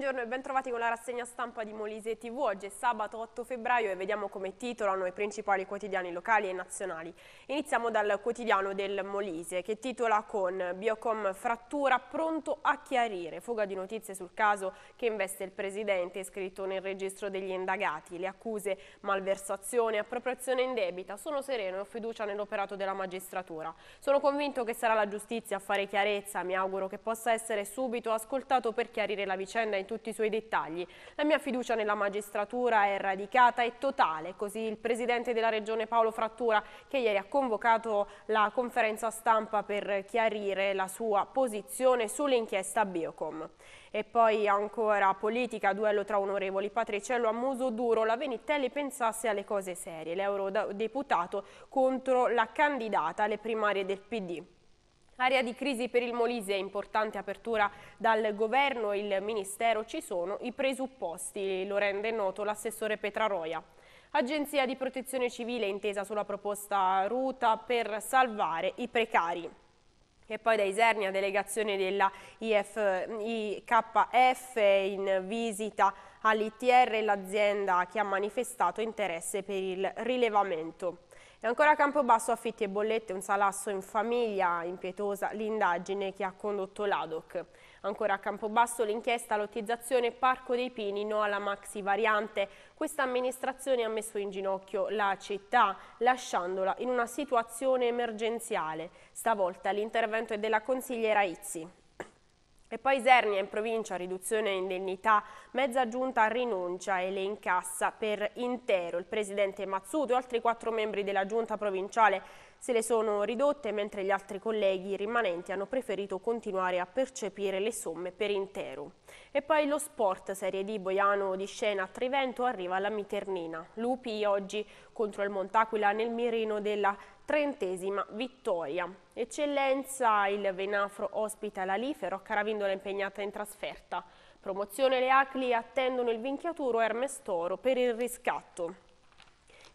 Buongiorno e bentrovati con la rassegna stampa di Molise TV. Oggi è sabato 8 febbraio e vediamo come titolano i principali quotidiani locali e nazionali. Iniziamo dal quotidiano del Molise che titola con Biocom frattura pronto a chiarire. Fuga di notizie sul caso che investe il presidente scritto nel registro degli indagati. Le accuse malversazione, appropriazione in debita. Sono sereno e ho fiducia nell'operato della magistratura. Sono convinto che sarà la giustizia a fare chiarezza. Mi auguro che possa essere subito ascoltato per chiarire la vicenda in tutti i suoi dettagli. La mia fiducia nella magistratura è radicata e totale, così il Presidente della Regione Paolo Frattura che ieri ha convocato la conferenza stampa per chiarire la sua posizione sull'inchiesta Biocom. E poi ancora politica, duello tra onorevoli Patriciello a muso duro, la Venitelli pensasse alle cose serie, l'eurodeputato contro la candidata alle primarie del PD. Area di crisi per il Molise, importante apertura dal governo, il ministero, ci sono i presupposti, lo rende noto l'assessore Petraroia. Agenzia di protezione civile intesa sulla proposta Ruta per salvare i precari. E poi da Isernia, delegazione della IF, IKF in visita all'ITR, l'azienda che ha manifestato interesse per il rilevamento. E ancora a Campobasso affitti e bollette, un salasso in famiglia, impietosa l'indagine che ha condotto l'ADOC. Ancora a Campobasso l'inchiesta lottizzazione Parco dei Pini, no alla maxi variante. Questa amministrazione ha messo in ginocchio la città, lasciandola in una situazione emergenziale. Stavolta l'intervento è della consigliera Izzi. E poi Isernia in provincia, riduzione indennità, mezza giunta rinuncia e le incassa per intero. Il presidente Mazzuto e altri quattro membri della giunta provinciale se le sono ridotte, mentre gli altri colleghi rimanenti hanno preferito continuare a percepire le somme per intero. E poi lo sport, Serie D Boiano di scena a Trivento, arriva alla Miternina. Lupi oggi contro il Montaquila nel mirino della trentesima vittoria. Eccellenza, il Venafro ospita la Lifero, Caravindola impegnata in trasferta. Promozione le Acli attendono il vinchiaturo Hermes Toro per il riscatto.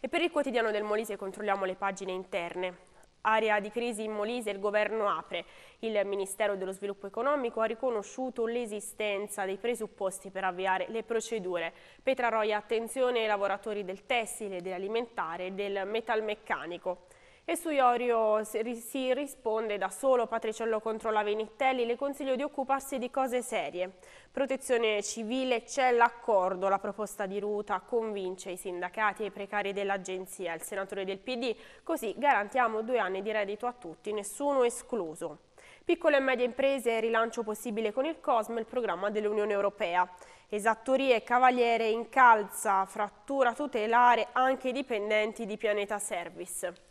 E per il quotidiano del Molise controlliamo le pagine interne. Area di crisi in Molise il governo apre. Il Ministero dello Sviluppo Economico ha riconosciuto l'esistenza dei presupposti per avviare le procedure. Petra Roia, attenzione ai lavoratori del tessile, dell'alimentare e del metalmeccanico. E su Iorio si risponde da solo, Patriciello contro la Venitelli, le consiglio di occuparsi di cose serie. Protezione civile, c'è l'accordo, la proposta di Ruta convince i sindacati e i precari dell'agenzia, il senatore del PD, così garantiamo due anni di reddito a tutti, nessuno escluso. Piccole e medie imprese, rilancio possibile con il COSME, il programma dell'Unione Europea. Esattorie, Cavaliere, Incalza, frattura tutelare anche i dipendenti di Pianeta Service.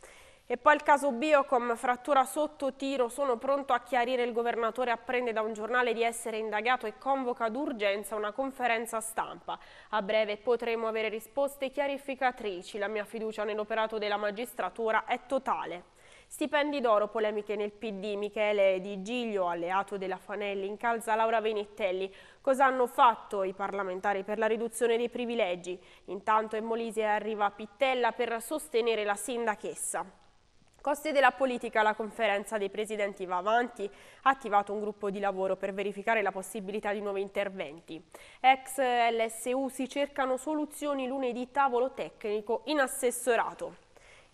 E poi il caso Biocom, frattura sotto tiro, sono pronto a chiarire, il governatore apprende da un giornale di essere indagato e convoca d'urgenza una conferenza stampa. A breve potremo avere risposte chiarificatrici, la mia fiducia nell'operato della magistratura è totale. Stipendi d'oro, polemiche nel PD, Michele Di Giglio, alleato della Fanelli, incalza Laura Venittelli. Cosa hanno fatto i parlamentari per la riduzione dei privilegi? Intanto in Molise arriva Pittella per sostenere la sindachessa. Costi della politica, la conferenza dei presidenti va avanti, ha attivato un gruppo di lavoro per verificare la possibilità di nuovi interventi. Ex LSU si cercano soluzioni lunedì tavolo tecnico in assessorato.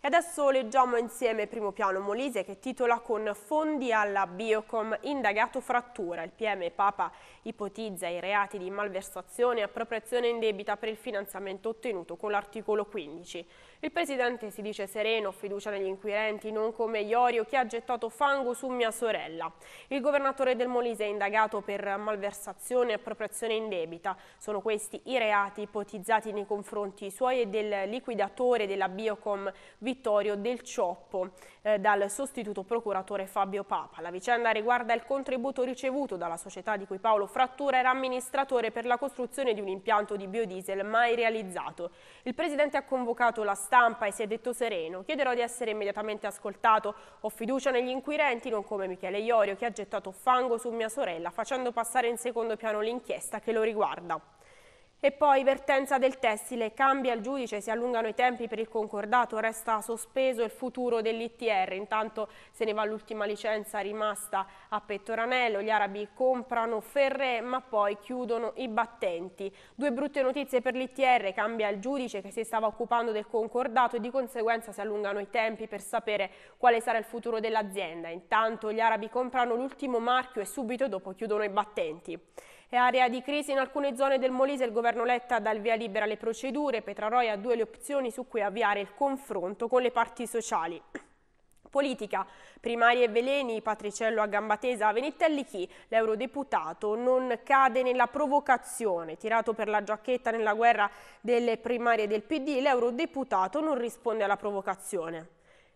E adesso leggiamo insieme primo piano Molise che titola con fondi alla Biocom indagato frattura. Il PM Papa ipotizza i reati di malversazione e appropriazione indebita per il finanziamento ottenuto con l'articolo 15. Il presidente si dice sereno, fiducia negli inquirenti, non come Iorio che ha gettato fango su mia sorella. Il governatore del Molise è indagato per malversazione e appropriazione indebita. Sono questi i reati ipotizzati nei confronti suoi e del liquidatore della Biocom Vittorio Del Cioppo eh, dal sostituto procuratore Fabio Papa. La vicenda riguarda il contributo ricevuto dalla società di cui Paolo Frattura era amministratore per la costruzione di un impianto di biodiesel mai realizzato. Il Presidente ha convocato la stampa e si è detto sereno. Chiederò di essere immediatamente ascoltato. Ho fiducia negli inquirenti, non come Michele Iorio che ha gettato fango su mia sorella facendo passare in secondo piano l'inchiesta che lo riguarda. E poi vertenza del tessile, cambia il giudice, si allungano i tempi per il concordato, resta sospeso il futuro dell'ITR, intanto se ne va l'ultima licenza rimasta a Pettoranello, gli arabi comprano Ferre ma poi chiudono i battenti. Due brutte notizie per l'ITR, cambia il giudice che si stava occupando del concordato e di conseguenza si allungano i tempi per sapere quale sarà il futuro dell'azienda. Intanto gli arabi comprano l'ultimo marchio e subito dopo chiudono i battenti. È area di crisi in alcune zone del Molise, il governo Letta dà il via libera alle procedure, Petraroia ha due le opzioni su cui avviare il confronto con le parti sociali. Politica, primarie e veleni, Patriciello a Gambatesa, Venitelli chi? L'eurodeputato non cade nella provocazione, tirato per la giacchetta nella guerra delle primarie del PD, l'eurodeputato non risponde alla provocazione.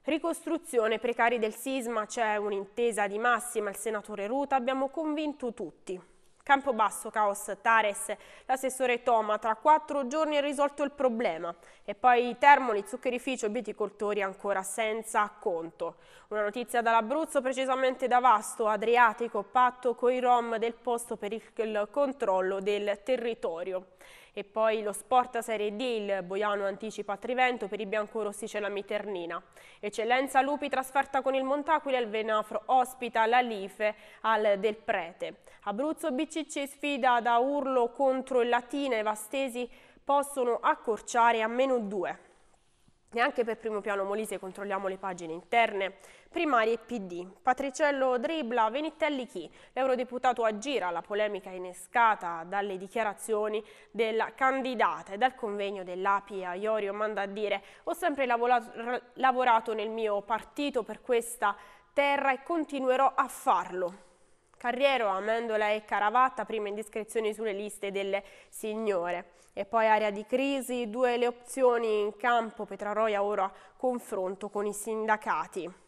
Ricostruzione precari del sisma, c'è un'intesa di massima, il senatore Ruta, abbiamo convinto tutti. Campobasso, Caos, Tares, l'assessore Toma, tra quattro giorni è risolto il problema e poi Termoli, zuccherificio, viticoltori ancora senza conto. Una notizia dall'Abruzzo, precisamente da Vasto, Adriatico, patto coi Rom del posto per il controllo del territorio. E poi lo Sport Serie D, il Boiano anticipa Trivento, per i biancorossi c'è la Miternina. Eccellenza Lupi trasferta con il Montaquile, il Venafro ospita la Life al Del Prete. Abruzzo BCC sfida da Urlo contro il Latina, i Vastesi possono accorciare a meno 2. Neanche per primo piano Molise controlliamo le pagine interne primarie PD. Patriciello dribla Venitelli chi? L'eurodeputato aggira la polemica innescata dalle dichiarazioni della candidata e dal convegno dell'API a Iorio manda a dire ho sempre lavorato nel mio partito per questa terra e continuerò a farlo. Carriero, Amendola e Caravatta, prima indiscrezioni sulle liste delle signore. E poi area di crisi, due le opzioni in campo, Petraroia ora confronto con i sindacati.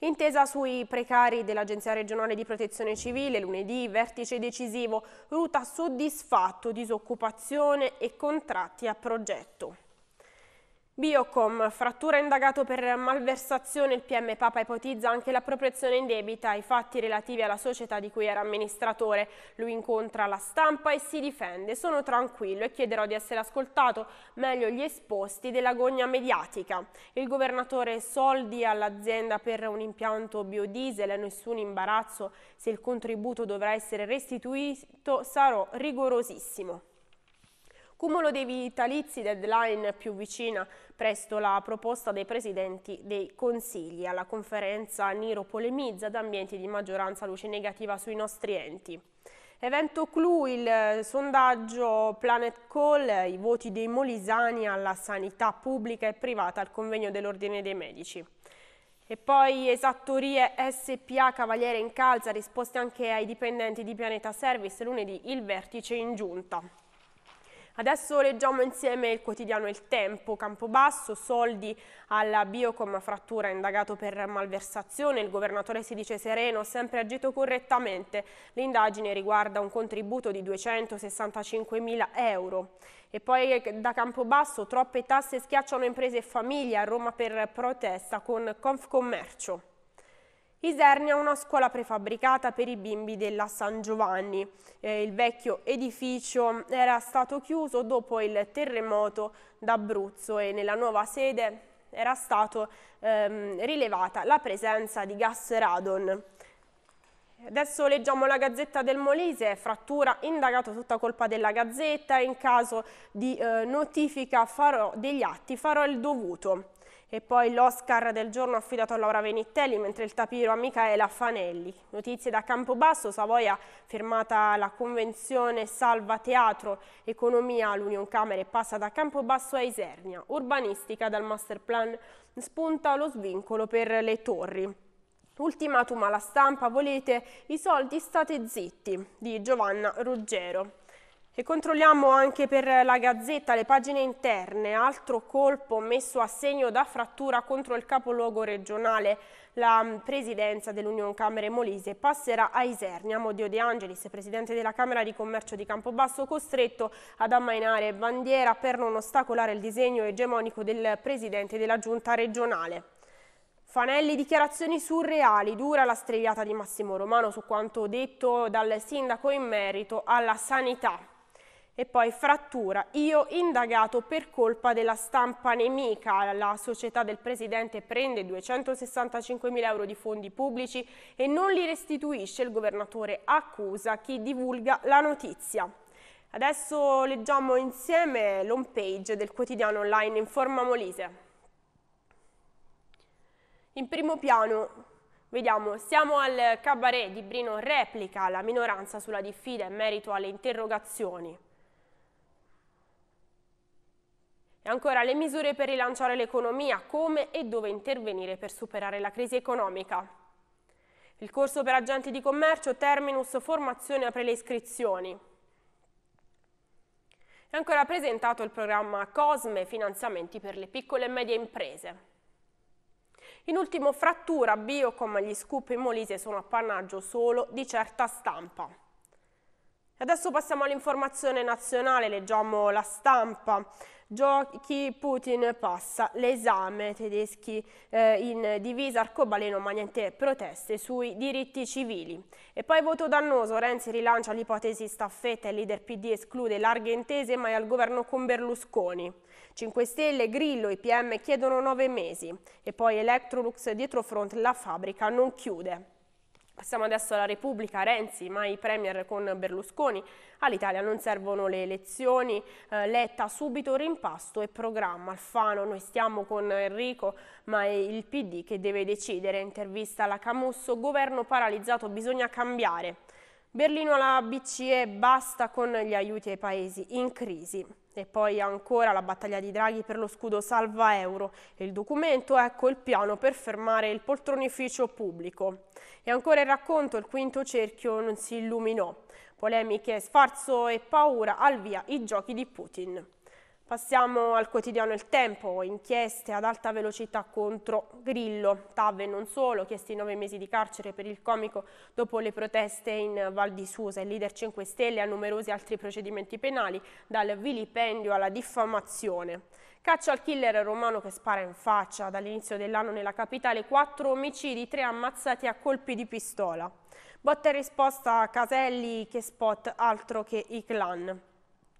Intesa sui precari dell'Agenzia regionale di protezione civile, lunedì vertice decisivo, ruta soddisfatto, disoccupazione e contratti a progetto. Biocom, frattura indagato per malversazione, il PM Papa ipotizza anche l'appropriazione in debita ai fatti relativi alla società di cui era amministratore. Lui incontra la stampa e si difende. Sono tranquillo e chiederò di essere ascoltato meglio gli esposti dell'agonia mediatica. Il governatore soldi all'azienda per un impianto biodiesel, nessun imbarazzo. Se il contributo dovrà essere restituito sarò rigorosissimo. Cumulo dei vitalizi, deadline più vicina presto la proposta dei presidenti dei consigli. Alla conferenza Niro polemizza ad ambienti di maggioranza luce negativa sui nostri enti. Evento clou, il eh, sondaggio Planet Call, i voti dei molisani alla sanità pubblica e privata al convegno dell'Ordine dei Medici. E poi esattorie SPA Cavaliere in Calza, risposte anche ai dipendenti di Pianeta Service, lunedì il vertice in giunta. Adesso leggiamo insieme il quotidiano Il Tempo, Campobasso, soldi alla Biocom frattura indagato per malversazione, il governatore si dice sereno, sempre agito correttamente, l'indagine riguarda un contributo di 265 mila euro. E poi da Campobasso troppe tasse schiacciano imprese e famiglie a Roma per protesta con Confcommercio. Isernia è una scuola prefabbricata per i bimbi della San Giovanni. Eh, il vecchio edificio era stato chiuso dopo il terremoto d'Abruzzo e nella nuova sede era stata ehm, rilevata la presenza di gas radon. Adesso leggiamo la Gazzetta del Molise, frattura, indagato tutta colpa della Gazzetta, in caso di eh, notifica farò degli atti, farò il dovuto e poi l'Oscar del giorno affidato a Laura Venitelli, mentre il tapiro a Micaela Fanelli. Notizie da Campobasso, Savoia firmata la convenzione Salva Teatro, Economia all'Union Camere passa da Campobasso a Isernia, urbanistica dal Masterplan spunta lo svincolo per le torri. Ultimatum alla stampa, volete i soldi state zitti, di Giovanna Ruggero. E controlliamo anche per la Gazzetta le pagine interne, altro colpo messo a segno da frattura contro il capoluogo regionale. La mm, presidenza dell'Unione Camere Molise passerà a Isernia. Modio De Angelis, presidente della Camera di Commercio di Campobasso, costretto ad ammainare bandiera per non ostacolare il disegno egemonico del presidente della giunta regionale. Fanelli dichiarazioni surreali, dura la strigliata di Massimo Romano su quanto detto dal sindaco in merito alla sanità. E poi frattura, io indagato per colpa della stampa nemica, la società del presidente prende 265 mila euro di fondi pubblici e non li restituisce, il governatore accusa chi divulga la notizia. Adesso leggiamo insieme l'home page del quotidiano online Informa Molise. In primo piano Vediamo, siamo al cabaret di Brino Replica, la minoranza sulla diffida in merito alle interrogazioni. E ancora le misure per rilanciare l'economia, come e dove intervenire per superare la crisi economica. Il corso per agenti di commercio Terminus Formazione apre le iscrizioni. È ancora presentato il programma COSME Finanziamenti per le piccole e medie imprese. In ultimo frattura, Biocom gli scoop in Molise sono appannaggio solo di certa stampa. Adesso passiamo all'informazione nazionale, leggiamo la stampa. Giochi Putin passa l'esame, tedeschi eh, in divisa arcobaleno ma niente proteste sui diritti civili. E poi voto dannoso, Renzi rilancia l'ipotesi staffetta, e leader PD esclude larghe intese ma è al governo con Berlusconi. 5 Stelle, Grillo, IPM chiedono 9 mesi e poi Electrolux dietro front la fabbrica non chiude. Passiamo adesso alla Repubblica, Renzi, mai Premier con Berlusconi. All'Italia non servono le elezioni, eh, Letta subito rimpasto e programma. Alfano, noi stiamo con Enrico, ma è il PD che deve decidere. Intervista alla Camusso, governo paralizzato, bisogna cambiare. Berlino alla BCE basta con gli aiuti ai paesi in crisi. E poi ancora la battaglia di Draghi per lo scudo salva euro. Il documento, ecco il piano per fermare il poltronificio pubblico. E ancora il racconto, il quinto cerchio non si illuminò. Polemiche, sfarzo e paura, al via i giochi di Putin. Passiamo al quotidiano Il Tempo, inchieste ad alta velocità contro Grillo, TAV e non solo, chiesti nove mesi di carcere per il comico dopo le proteste in Val di Susa. Il leader 5 Stelle ha numerosi altri procedimenti penali, dal vilipendio alla diffamazione. Caccia al killer romano che spara in faccia dall'inizio dell'anno nella capitale, quattro omicidi, tre ammazzati a colpi di pistola. Botta e risposta a Caselli che spot altro che i clan.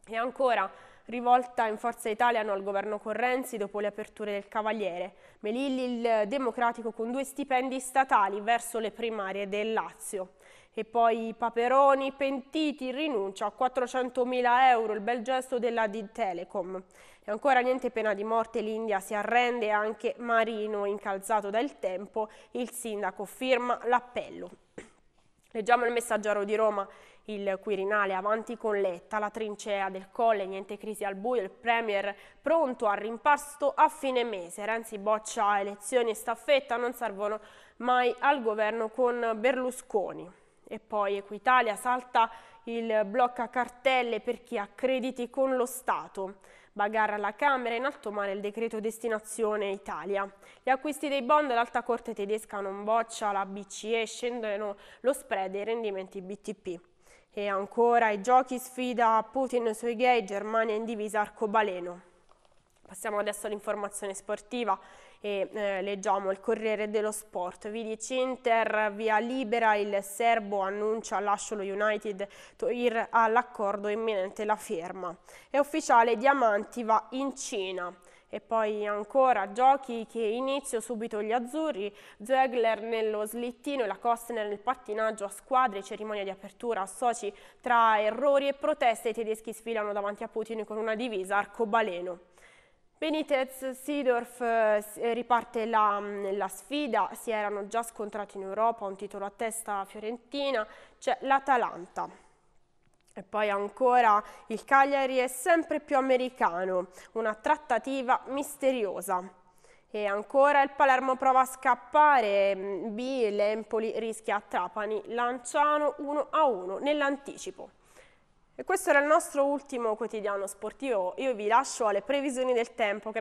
E ancora rivolta in Forza Italia al governo Correnzi dopo le aperture del Cavaliere. Melilli il democratico con due stipendi statali verso le primarie del Lazio. E poi Paperoni, pentiti, rinuncia a 400.000 euro, il bel gesto della Did Telecom. E ancora niente pena di morte, l'India si arrende anche Marino, incalzato dal tempo, il sindaco firma l'appello. Leggiamo il messaggero di Roma il Quirinale avanti con Letta, la trincea del Colle, niente crisi al buio, il Premier pronto al rimpasto a fine mese, Renzi boccia elezioni e staffetta, non servono mai al governo con Berlusconi. E poi Equitalia salta il blocca cartelle per chi ha crediti con lo Stato. Bagarra alla Camera in alto mare il decreto destinazione Italia. Gli acquisti dei bond, l'alta corte tedesca non boccia, la BCE scendono lo spread e i rendimenti BTP. E ancora i giochi sfida Putin sui gay, Germania in divisa arcobaleno. Passiamo adesso all'informazione sportiva e eh, leggiamo il Corriere dello Sport. Vidic Inter via libera, il serbo annuncia lascio lo United, Toir all'accordo imminente la firma. È ufficiale Diamanti va in Cina. E poi ancora giochi che inizio subito gli azzurri, Zegler nello slittino e la Kostner nel pattinaggio a squadre, cerimonia di apertura a soci tra errori e proteste, i tedeschi sfilano davanti a Putin con una divisa arcobaleno. Benitez, Sidorf eh, eh, riparte la, mm, la, sfida, si erano già scontrati in Europa, un titolo a testa fiorentina, c'è l'Atalanta. E poi ancora il Cagliari è sempre più americano, una trattativa misteriosa. E ancora il Palermo prova a scappare, mm, B, l'Empoli rischia a Trapani, Lanciano 1-1 a nell'anticipo. E questo era il nostro ultimo quotidiano sportivo, io vi lascio alle previsioni del tempo. Che...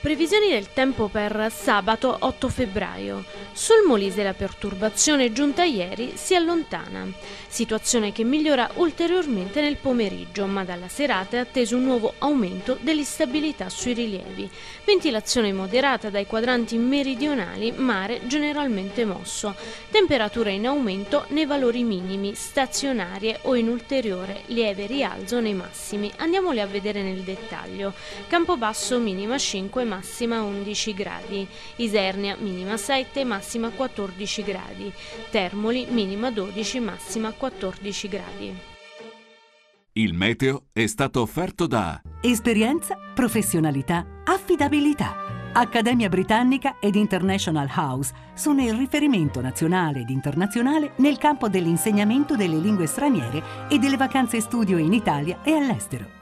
Previsioni del tempo per sabato 8 febbraio. Sul Molise la perturbazione giunta ieri si allontana, situazione che migliora ulteriormente nel pomeriggio, ma dalla serata è atteso un nuovo aumento dell'instabilità sui rilievi. Ventilazione moderata dai quadranti meridionali, mare generalmente mosso, temperature in aumento nei valori minimi, stazionarie o in ulteriore lieve rialzo nei massimi. Andiamole a vedere nel dettaglio. Campobasso minima 5 massima 11 gradi, Isernia minima 7, massima 14 gradi, Termoli minima 12, massima 14 gradi. Il meteo è stato offerto da Esperienza, professionalità, affidabilità. Accademia Britannica ed International House sono il riferimento nazionale ed internazionale nel campo dell'insegnamento delle lingue straniere e delle vacanze studio in Italia e all'estero.